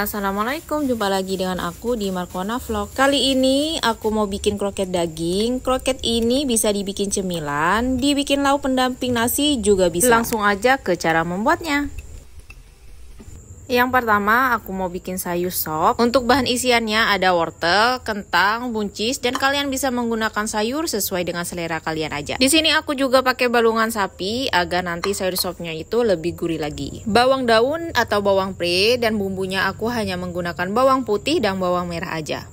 Assalamualaikum, jumpa lagi dengan aku di Markona Vlog Kali ini aku mau bikin kroket daging Kroket ini bisa dibikin cemilan, dibikin lauk pendamping nasi juga bisa Langsung aja ke cara membuatnya yang pertama aku mau bikin sayur sop. Untuk bahan isiannya ada wortel, kentang, buncis dan kalian bisa menggunakan sayur sesuai dengan selera kalian aja. Di sini aku juga pakai balungan sapi agar nanti sayur sopnya itu lebih gurih lagi. Bawang daun atau bawang pre dan bumbunya aku hanya menggunakan bawang putih dan bawang merah aja.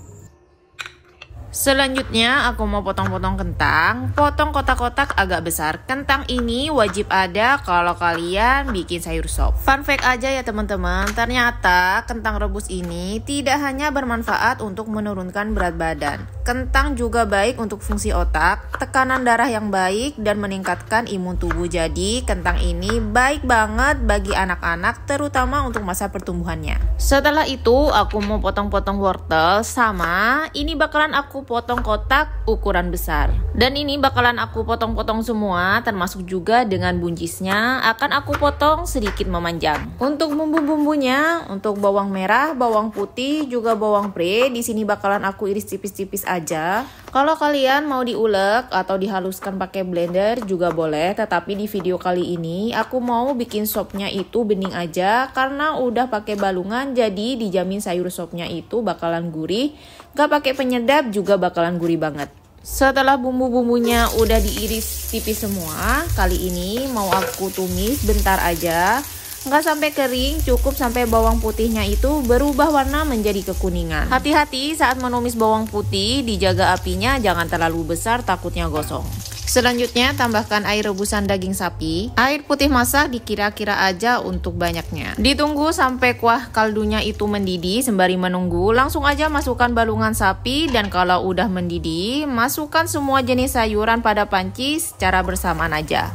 Selanjutnya aku mau potong-potong kentang Potong kotak-kotak agak besar Kentang ini wajib ada kalau kalian bikin sayur sop Fun fact aja ya teman-teman Ternyata kentang rebus ini tidak hanya bermanfaat untuk menurunkan berat badan Kentang juga baik untuk fungsi otak tekanan darah yang baik dan meningkatkan imun tubuh. Jadi, kentang ini baik banget bagi anak-anak terutama untuk masa pertumbuhannya. Setelah itu, aku mau potong-potong wortel sama ini bakalan aku potong kotak ukuran besar. Dan ini bakalan aku potong-potong semua termasuk juga dengan buncisnya akan aku potong sedikit memanjang. Untuk bumbu-bumbunya untuk bawang merah, bawang putih, juga bawang pre di sini bakalan aku iris tipis-tipis aja. Kalau kalian mau diulek atau dihaluskan pakai blender juga boleh, tetapi di video kali ini aku mau bikin sopnya itu bening aja karena udah pakai balungan jadi dijamin sayur sopnya itu bakalan gurih, gak pakai penyedap juga bakalan gurih banget. Setelah bumbu-bumbunya udah diiris tipis semua, kali ini mau aku tumis bentar aja. Nggak sampai kering, cukup sampai bawang putihnya itu berubah warna menjadi kekuningan. Hati-hati saat menumis bawang putih, dijaga apinya jangan terlalu besar takutnya gosong. Selanjutnya tambahkan air rebusan daging sapi, air putih masak dikira-kira aja untuk banyaknya. Ditunggu sampai kuah kaldunya itu mendidih sembari menunggu, langsung aja masukkan balungan sapi dan kalau udah mendidih, masukkan semua jenis sayuran pada panci secara bersamaan aja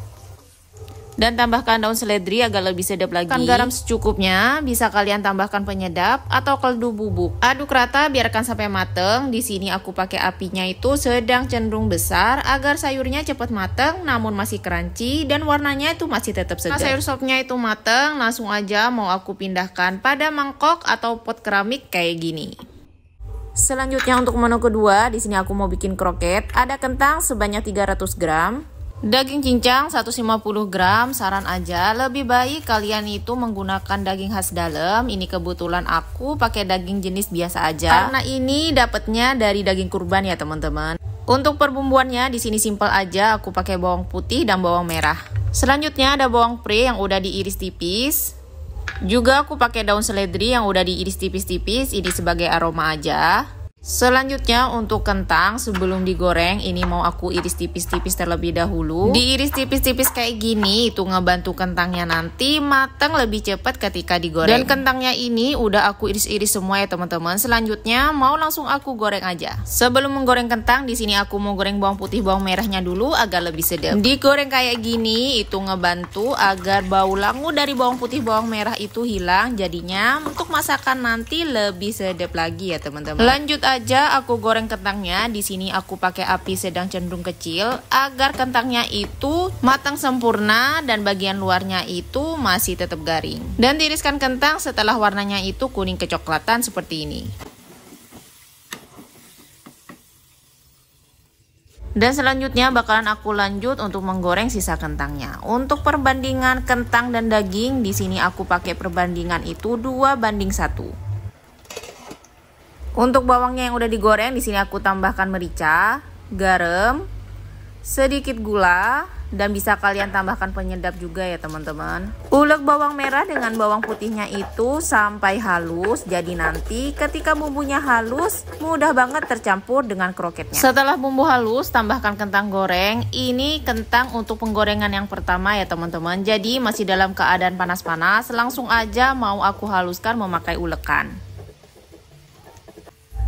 dan tambahkan daun seledri agar lebih sedap lagi. Kan garam secukupnya, bisa kalian tambahkan penyedap atau kaldu bubuk. Aduk rata, biarkan sampai mateng. Di sini aku pakai apinya itu sedang cenderung besar agar sayurnya cepat mateng namun masih crunchy dan warnanya itu masih tetap segar. Nah, sayur sopnya itu mateng, langsung aja mau aku pindahkan pada mangkok atau pot keramik kayak gini. Selanjutnya untuk menu kedua, di sini aku mau bikin kroket. Ada kentang sebanyak 300 gram, Daging cincang 150 gram, saran aja lebih baik kalian itu menggunakan daging khas dalam. Ini kebetulan aku pakai daging jenis biasa aja. Karena ini dapatnya dari daging kurban ya teman-teman. Untuk perbumbuannya di sini simpel aja, aku pakai bawang putih dan bawang merah. Selanjutnya ada bawang pre yang udah diiris tipis. Juga aku pakai daun seledri yang udah diiris tipis-tipis, ini sebagai aroma aja. Selanjutnya untuk kentang sebelum digoreng ini mau aku iris tipis-tipis terlebih dahulu. Diiris tipis-tipis kayak gini itu ngebantu kentangnya nanti matang lebih cepat ketika digoreng. Dan kentangnya ini udah aku iris-iris semua ya teman-teman. Selanjutnya mau langsung aku goreng aja. Sebelum menggoreng kentang di sini aku mau goreng bawang putih bawang merahnya dulu agar lebih sedap. Digoreng kayak gini itu ngebantu agar bau langu dari bawang putih bawang merah itu hilang. Jadinya untuk masakan nanti lebih sedap lagi ya teman-teman. Lanjut aja aku goreng kentangnya. Di sini aku pakai api sedang cenderung kecil agar kentangnya itu matang sempurna dan bagian luarnya itu masih tetap garing. Dan tiriskan kentang setelah warnanya itu kuning kecoklatan seperti ini. Dan selanjutnya bakalan aku lanjut untuk menggoreng sisa kentangnya. Untuk perbandingan kentang dan daging, di sini aku pakai perbandingan itu 2 banding 1. Untuk bawangnya yang udah digoreng di sini aku tambahkan merica, garam, sedikit gula dan bisa kalian tambahkan penyedap juga ya teman-teman ulek bawang merah dengan bawang putihnya itu sampai halus jadi nanti ketika bumbunya halus mudah banget tercampur dengan kroketnya setelah bumbu halus tambahkan kentang goreng ini kentang untuk penggorengan yang pertama ya teman-teman jadi masih dalam keadaan panas-panas langsung aja mau aku haluskan memakai ulekan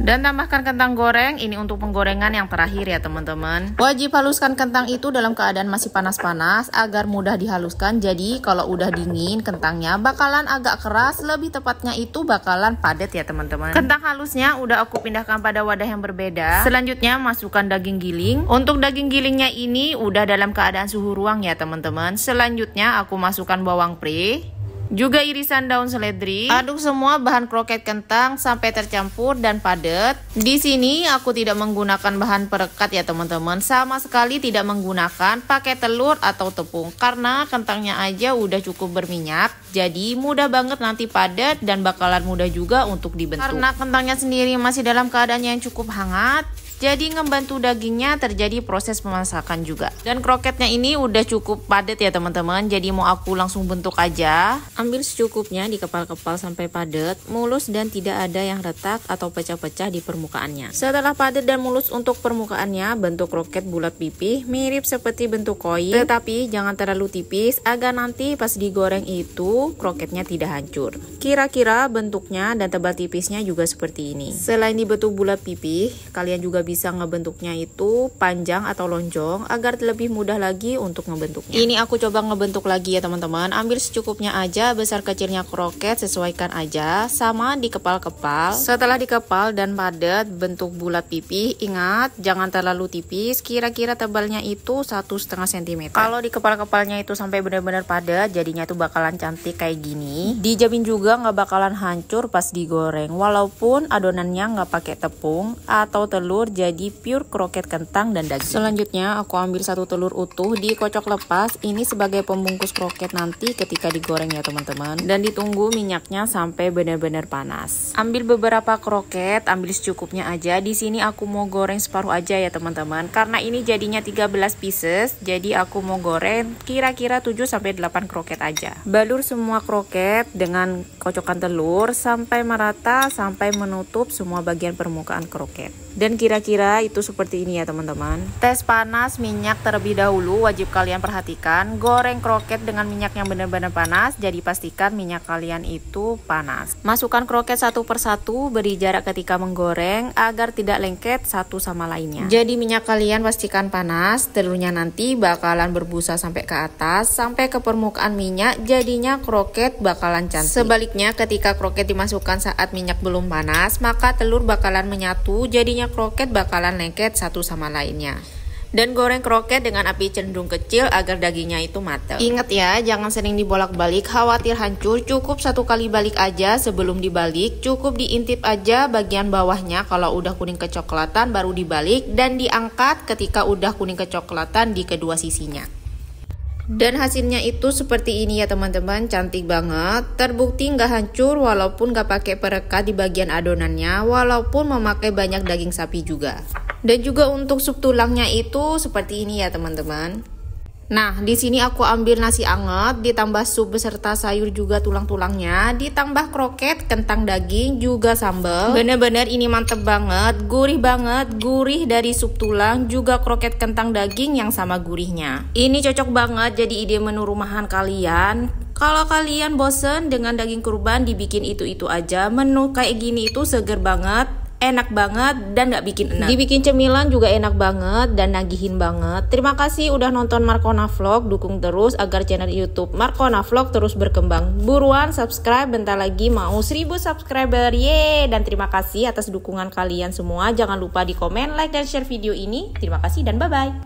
dan tambahkan kentang goreng, ini untuk penggorengan yang terakhir ya teman-teman. Wajib haluskan kentang itu dalam keadaan masih panas-panas agar mudah dihaluskan. Jadi kalau udah dingin kentangnya bakalan agak keras, lebih tepatnya itu bakalan padat ya teman-teman. Kentang halusnya udah aku pindahkan pada wadah yang berbeda. Selanjutnya masukkan daging giling. Untuk daging gilingnya ini udah dalam keadaan suhu ruang ya teman-teman. Selanjutnya aku masukkan bawang pre. Juga irisan daun seledri. Aduk semua bahan kroket kentang sampai tercampur dan padat. Di sini aku tidak menggunakan bahan perekat ya teman-teman. Sama sekali tidak menggunakan pakai telur atau tepung karena kentangnya aja udah cukup berminyak. Jadi mudah banget nanti padat dan bakalan mudah juga untuk dibentuk. Karena kentangnya sendiri masih dalam keadaan yang cukup hangat, jadi ngebantu dagingnya terjadi proses pemasakan juga. Dan kroketnya ini udah cukup padat ya teman-teman. Jadi mau aku langsung bentuk aja. Ambil secukupnya di kepal-kepal sampai padat, mulus dan tidak ada yang retak atau pecah-pecah di permukaannya. Setelah padat dan mulus untuk permukaannya, bentuk kroket bulat pipih mirip seperti bentuk koin, tetapi jangan terlalu tipis agar nanti pas digoreng itu kroketnya tidak hancur. Kira-kira bentuknya dan tebal tipisnya juga seperti ini. Selain dibentuk bulat pipih, kalian juga bisa bisa ngebentuknya itu panjang atau lonjong agar lebih mudah lagi untuk ngebentuknya. Ini aku coba ngebentuk lagi ya teman-teman. Ambil secukupnya aja, besar kecilnya kroket sesuaikan aja. Sama dikepal-kepal. Setelah dikepal dan padat, bentuk bulat pipih. Ingat, jangan terlalu tipis. Kira-kira tebalnya itu satu setengah cm. Kalau dikepal-kepalnya itu sampai benar-benar padat, jadinya itu bakalan cantik kayak gini. Dijamin juga nggak bakalan hancur pas digoreng. Walaupun adonannya nggak pakai tepung atau telur, jadi menjadi pure kroket kentang dan daging. Selanjutnya aku ambil satu telur utuh dikocok lepas. Ini sebagai pembungkus kroket nanti ketika digoreng ya teman-teman. Dan ditunggu minyaknya sampai benar-benar panas. Ambil beberapa kroket, ambil secukupnya aja. Di sini aku mau goreng separuh aja ya teman-teman. Karena ini jadinya 13 pieces, jadi aku mau goreng kira-kira 7 sampai 8 kroket aja. Balur semua kroket dengan kocokan telur sampai merata sampai menutup semua bagian permukaan kroket. Dan kira-kira kira-kira itu seperti ini ya teman-teman Tes panas minyak terlebih dahulu wajib kalian perhatikan Goreng kroket dengan minyak yang benar-benar panas Jadi pastikan minyak kalian itu panas Masukkan kroket satu persatu Beri jarak ketika menggoreng Agar tidak lengket satu sama lainnya Jadi minyak kalian pastikan panas Telurnya nanti bakalan berbusa sampai ke atas Sampai ke permukaan minyak Jadinya kroket bakalan cantik Sebaliknya ketika kroket dimasukkan saat minyak belum panas Maka telur bakalan menyatu Jadinya kroket bakalan lengket satu sama lainnya. Dan goreng kroket dengan api cenderung kecil agar dagingnya itu matang. Ingat ya, jangan sering dibolak-balik, khawatir hancur. Cukup satu kali balik aja sebelum dibalik. Cukup diintip aja bagian bawahnya kalau udah kuning kecoklatan baru dibalik dan diangkat ketika udah kuning kecoklatan di kedua sisinya. Dan hasilnya itu seperti ini ya teman-teman, cantik banget. Terbukti nggak hancur walaupun nggak pakai perekat di bagian adonannya, walaupun memakai banyak daging sapi juga. Dan juga untuk sup tulangnya itu seperti ini ya teman-teman. Nah, di sini aku ambil nasi anget, ditambah sup beserta sayur juga tulang-tulangnya, ditambah kroket, kentang daging, juga sambal. Bener-bener ini mantep banget, gurih banget, gurih dari sup tulang, juga kroket kentang daging yang sama gurihnya. Ini cocok banget jadi ide menu rumahan kalian. Kalau kalian bosen dengan daging kurban dibikin itu-itu aja, menu kayak gini itu seger banget, enak banget dan gak bikin enak. Dibikin cemilan juga enak banget dan nagihin banget. Terima kasih udah nonton Markona Vlog, dukung terus agar channel YouTube Markona Vlog terus berkembang. Buruan subscribe, bentar lagi mau 1000 subscriber. ye! dan terima kasih atas dukungan kalian semua. Jangan lupa di komen, like dan share video ini. Terima kasih dan bye bye.